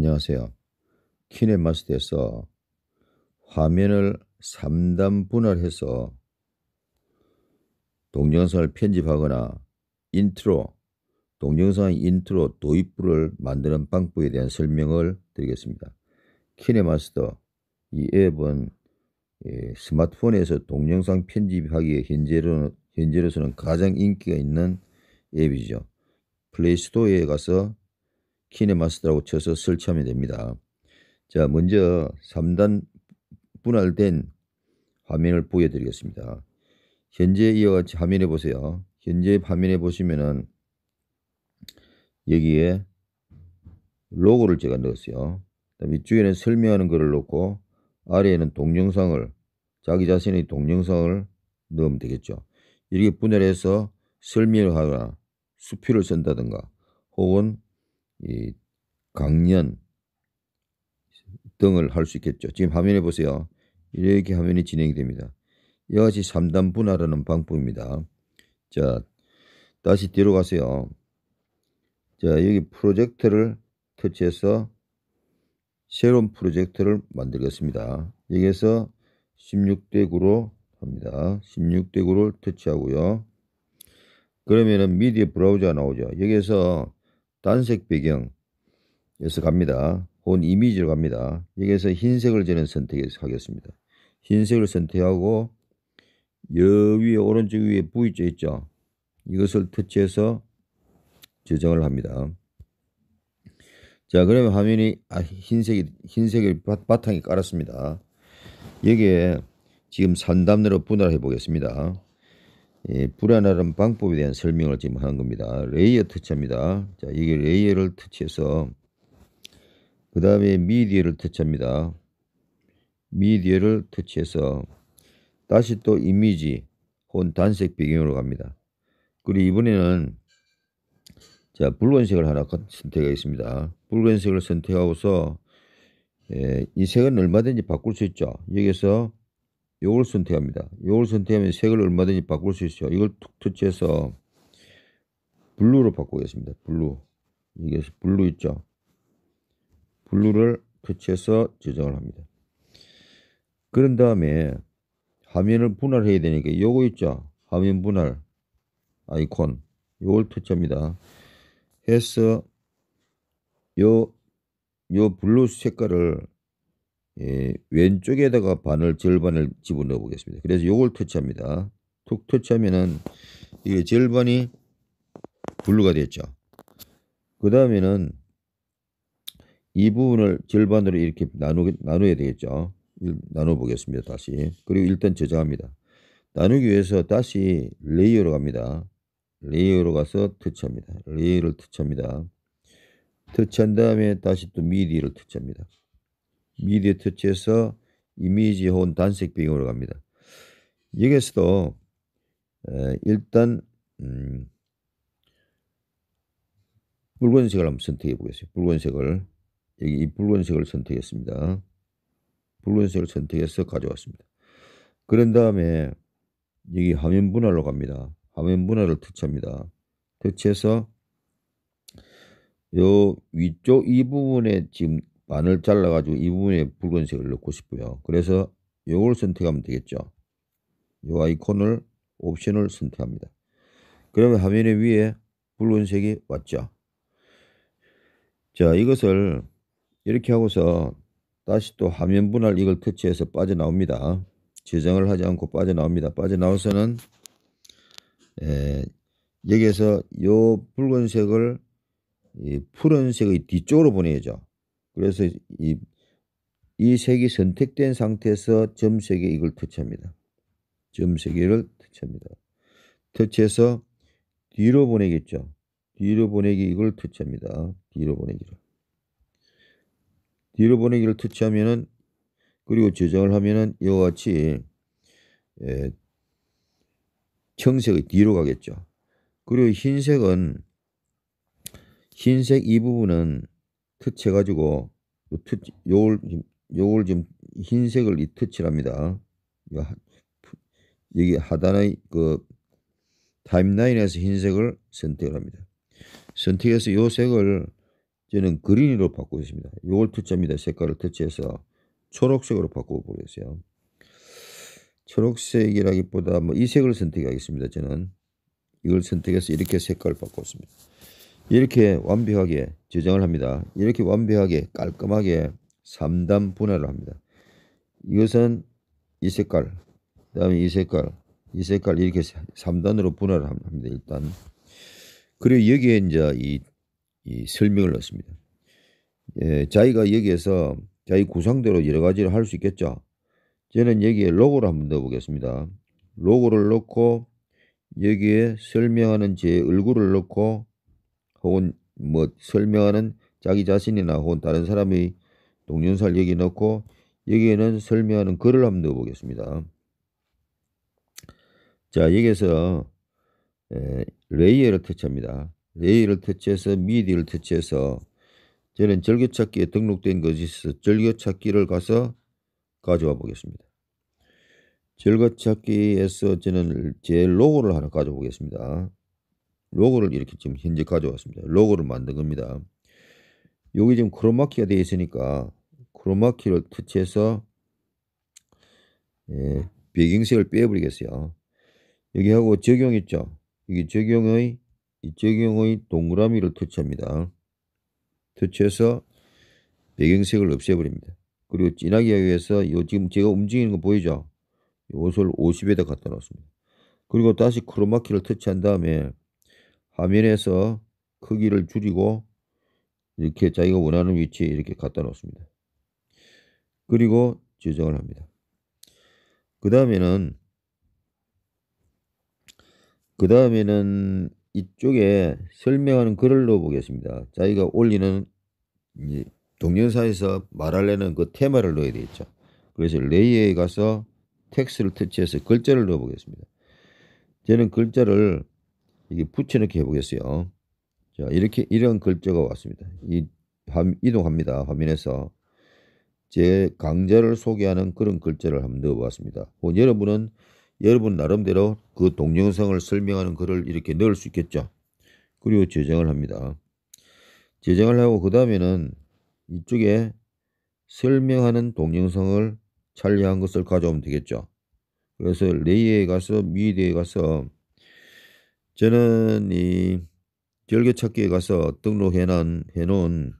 안녕하세요. 키네마스터에서 화면을 3단 분할해서 동영상을 편집하거나 인트로, 동영상 인트로 도입부를 만드는 방법에 대한 설명을 드리겠습니다. 키네마스터 이 앱은 예, 스마트폰에서 동영상 편집하기에 현재로는, 현재로서는 가장 인기가 있는 앱이죠. 플레이스토어에 가서 키네마스터라고 쳐서 설치하면 됩니다. 자, 먼저 3단 분할된 화면을 보여드리겠습니다. 현재 이와 같이 화면에 보세요. 현재 화면에 보시면은 여기에 로고를 제가 넣었어요. 그다음 위쪽에는 설명하는 글을 놓고 아래에는 동영상을 자기 자신의 동영상을 넣으면 되겠죠. 이렇게 분할해서 설명을 하거나 수표를 쓴다든가 혹은 이 강연 등을 할 수 있겠죠. 지금 화면에 보세요. 이렇게 화면이 진행이 됩니다. 이와 같이 3단 분할라는 방법입니다. 자, 다시 뒤로 가세요. 자, 여기 프로젝트를 터치해서 새로운 프로젝트를 만들겠습니다. 여기에서 16대 9로 합니다. 16대 9를 터치하고요. 그러면은 미디어 브라우저가 나오죠. 여기에서 단색 배경에서 갑니다. 본 이미지로 갑니다. 여기에서 흰색을 저는 선택하겠습니다. 흰색을 선택하고 여 위에 오른쪽 위에 V자 있죠. 이것을 터치해서 저장을 합니다. 자 그러면 화면이 아, 흰색이 흰색을 바탕에 깔았습니다. 여기에 지금 3단으로 분할해 보겠습니다. 예, 불안하는 방법에 대한 설명을 지금 하는 겁니다. 레이어 터치합니다. 자, 이게 레이어를 터치해서 그 다음에 미디어를 터치합니다. 미디어를 터치해서 다시 또 이미지 혹은 단색 배경으로 갑니다. 그리고 이번에는 자 붉은색을 하나 선택하겠습니다. 붉은색을 선택하고서 예, 이 색은 얼마든지 바꿀 수 있죠. 여기서 요걸 선택합니다. 요걸 선택하면 색을 얼마든지 바꿀 수 있어요. 이걸 툭 터치해서 블루로 바꾸겠습니다. 블루. 이게 블루 있죠? 블루를 터치해서 저장을 합니다. 그런 다음에 화면을 분할해야 되니까 요거 있죠? 화면 분할 아이콘. 요걸 터치합니다. 해서 요, 요 블루 색깔을 예, 왼쪽에다가 바늘 절반을 집어넣어 보겠습니다. 그래서 이걸 터치합니다. 툭 터치하면은 이게 절반이 블루가 됐죠. 그 다음에는 이 부분을 절반으로 이렇게 나누, 나눠야 되겠죠. 나눠 보겠습니다. 다시. 그리고 일단 저장합니다. 나누기 위해서 다시 레이어로 갑니다. 레이어로 가서 터치합니다. 레이어를 터치합니다. 터치한 다음에 다시 또 미디를 터치합니다. 미디어 터치에서 이미지 혹은 단색 배경으로 갑니다. 여기에서도 일단 음, 붉은색을 한번 선택해 보겠습니다. 붉은색을 여기 이 붉은색을 선택했습니다. 붉은색을 선택해서 가져왔습니다. 그런 다음에 여기 화면 분할로 갑니다. 화면 분할을 터치합니다. 터치해서 요 위쪽 이 부분에 지금 반을 잘라가지고 이 부분에 붉은색을 넣고 싶고요. 그래서 이걸 선택하면 되겠죠. 이 아이콘을 옵션을 선택합니다. 그러면 화면에 위에 붉은색이 왔죠. 자 이것을 이렇게 하고서 다시 또 화면 분할 이걸 터치해서 빠져나옵니다. 저장을 하지 않고 빠져나옵니다. 빠져나와서는 에, 예, 여기에서 이 붉은색을 이 푸른색의 뒤쪽으로 보내야죠. 그래서 이, 이 색이 선택된 상태에서 점색에 이걸 터치합니다. 점색을 터치합니다. 터치해서 뒤로 보내겠죠. 뒤로 보내기 이걸 터치합니다. 뒤로 보내기를. 뒤로 보내기를 터치하면은 그리고 저장을 하면은 이와 같이 예, 청색이 뒤로 가겠죠. 그리고 흰색은 흰색 이 부분은 트치 해가지고 요 터치 요걸 요걸 지금 흰색을 이트치랍니다 여기 하단의 그 타임라인에서 흰색을 선택을 합니다. 선택해서 요 색을 저는 그린으로 바꾸겠습니다. 요걸 터치합니다. 색깔을 터치해서 초록색으로 바꾸어 보겠어요. 초록색이라기보다 뭐 이 색을 선택하겠습니다. 저는 이걸 선택해서 이렇게 색깔을 바꿨습니다. 이렇게 완벽하게 저장을 합니다. 이렇게 완벽하게 깔끔하게 3단 분할을 합니다. 이것은 이 색깔, 그 다음에 이 색깔, 이 색깔 이렇게 3단으로 분할을 합니다. 일단 그리고 여기에 이제 이, 이 설명을 넣습니다. 예, 자기가 여기에서 자기 구상대로 여러 가지를 할 수 있겠죠. 저는 여기에 로고를 한번 넣어보겠습니다. 로고를 넣고 여기에 설명하는 제 얼굴을 넣고 혹은 뭐 설명하는 자기 자신이나 혹은 다른 사람의 동영사를 여기 넣고 여기에는 설명하는 글을 한번 넣어 보겠습니다. 자 여기에서 에, 레이어를 터치합니다. 레이어를 터치해서 미디를 터치해서 저는 절교찾기에 등록된 것이 있어서 절교찾기를 가서 가져와 보겠습니다. 절교찾기에서 저는 제 로고를 하나 가져보겠습니다 로고를 이렇게 지금 현재 가져왔습니다. 로고를 만든 겁니다. 여기 지금 크로마키가 되어 있으니까 크로마키를 터치해서 예, 배경색을 빼버리겠어요. 여기 하고 적용 있죠. 이게 적용의 이 적용의 동그라미를 터치합니다. 터치해서 배경색을 없애버립니다. 그리고 진하게 하기 위해서 요 지금 제가 움직이는 거 보이죠? 요것을 50에다 갖다 놓습니다. 그리고 다시 크로마키를 터치한 다음에 화면에서 크기를 줄이고 이렇게 자기가 원하는 위치에 이렇게 갖다 놓습니다. 그리고 지정을 합니다. 그 다음에는 그 다음에는 이쪽에 설명하는 글을 넣어 보겠습니다. 자기가 올리는 동영상에서 말하려는 그 테마를 넣어야 되겠죠. 그래서 레이에 가서 텍스트를 터치해서 글자를 넣어 보겠습니다. 저는 글자를 이게 붙여넣기 해보겠어요. 자, 이렇게 이런 글자가 왔습니다. 이 이동합니다. 화면에서 제 강좌를 소개하는 그런 글자를 한번 넣어보았습니다. 여러분은 여러분 나름대로 그 동영상을 설명하는 글을 이렇게 넣을 수 있겠죠. 그리고 저장을 합니다. 저장을 하고 그 다음에는 이쪽에 설명하는 동영상을 촬영한 것을 가져오면 되겠죠. 그래서 레이에 가서 미디에 가서 저는 이 절개찾기에 가서 등록해놓은 해놓은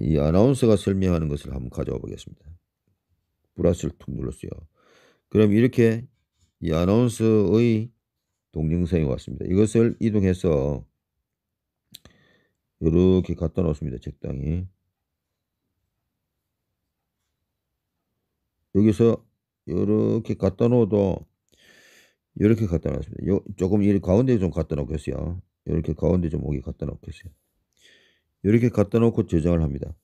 이 아나운서가 설명하는 것을 한번 가져와 보겠습니다. 브라스를툭 눌렀어요. 그럼 이렇게 이 아나운서의 동영상이 왔습니다. 이것을 이동해서 이렇게 갖다 놓습니다. 적당히. 여기서 이렇게 갖다 놓아도 이렇게 갖다 놨습니다. 요, 조금 이 가운데 좀 갖다 놓겠어요. 이렇게 가운데 좀 오게 갖다 놓겠어요. 이렇게 갖다 놓고 저장을 합니다.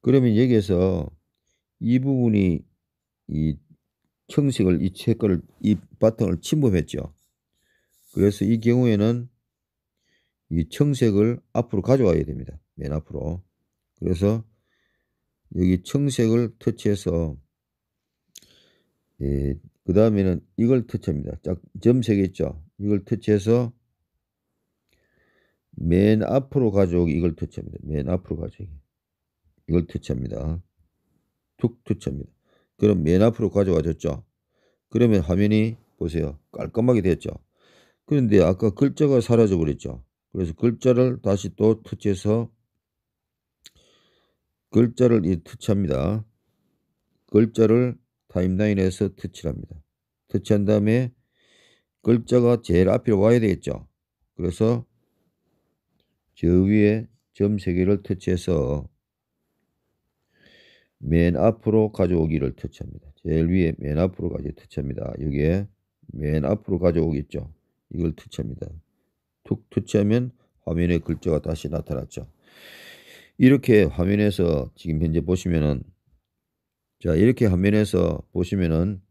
그러면 여기에서 이 부분이 이 형식을 이 체크를 이 바탕을 침범했죠. 그래서 이 경우에는 이 청색을 앞으로 가져와야 됩니다. 맨 앞으로. 그래서 여기 청색을 터치해서 예, 그 다음에는 이걸 터치합니다. 짝, 점세 개 있죠? 이걸 터치해서 맨 앞으로 가져오기 이걸 터치합니다. 맨 앞으로 가져오기. 이걸 터치합니다. 툭 터치합니다. 그럼 맨 앞으로 가져와졌죠? 그러면 화면이 보세요. 깔끔하게 되었죠? 그런데 아까 글자가 사라져 버렸죠? 그래서 글자를 다시 또 터치해서 글자를 이 터치합니다. 글자를 타임라인에서 터치합니다. 터치한 다음에 글자가 제일 앞에 와야 되겠죠. 그래서 저 위에 점 3개를 터치해서 맨 앞으로 가져오기를 터치합니다. 제일 위에 맨 앞으로까지 터치합니다. 여기에 맨 앞으로 가져오겠죠. 이걸 터치합니다. 툭 터치하면 화면에 글자가 다시 나타났죠. 이렇게 화면에서 지금 현재 보시면은 자, 이렇게 화면에서 보시면은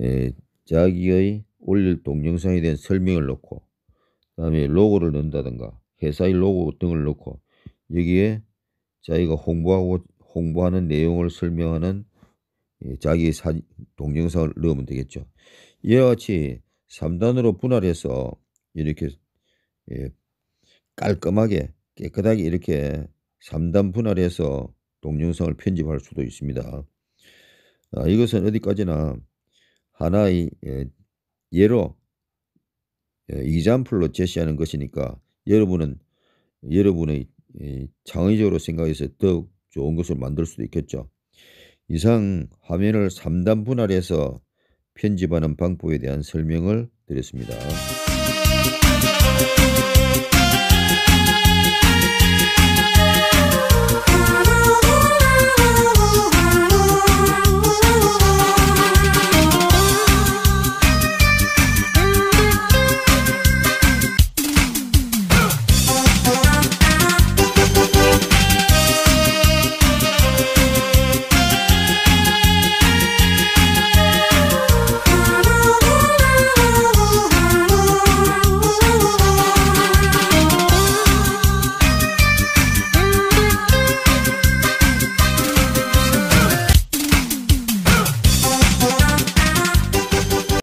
예, 자기의 올릴 동영상에 대한 설명을 넣고 그다음에 로고를 넣는다든가 회사의 로고 등을 넣고 여기에 자기가 홍보하고 홍보하는 내용을 설명하는 예, 자기 사, 동영상을 넣으면 되겠죠. 이와 같이 3단으로 분할해서 이렇게 예, 깔끔하게 깨끗하게 이렇게 3단 분할해서 동영상을 편집할 수도 있습니다. 아, 이것은 어디까지나 하나의 예, 예로 이잠플로 예, 제시하는 것이니까 여러분은 여러분의 예, 창의적으로 생각해서 더욱 좋은 것을 만들 수도 있겠죠. 이상 화면을 3단 분할해서 편집하는 방법에 대한 설명을 드렸습니다.